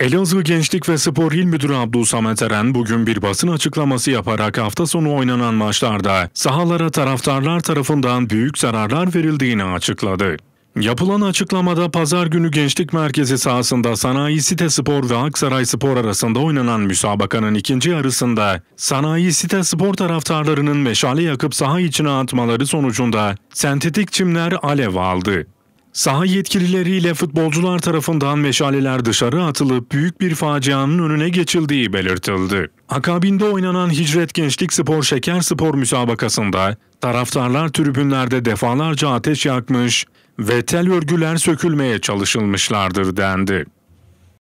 Elazığ Gençlik ve Spor İl Müdürü Abdülsamet Eren bugün bir basın açıklaması yaparak hafta sonu oynanan maçlarda sahalara taraftarlar tarafından büyük zararlar verildiğini açıkladı. Yapılan açıklamada pazar günü Gençlik Merkezi sahasında Sanayi Site Spor ve Aksaray Spor arasında oynanan müsabakanın ikinci yarısında Sanayi Site Spor taraftarlarının meşale yakıp saha içine atmaları sonucunda sentetik çimler alev aldı. Saha yetkilileriyle futbolcular tarafından meşaleler dışarı atılıp büyük bir facianın önüne geçildiği belirtildi. Akabinde oynanan Hicret Gençlik Spor Şeker Spor müsabakasında taraftarlar tribünlerde defalarca ateş yakmış ve tel örgüler sökülmeye çalışılmışlardır dendi.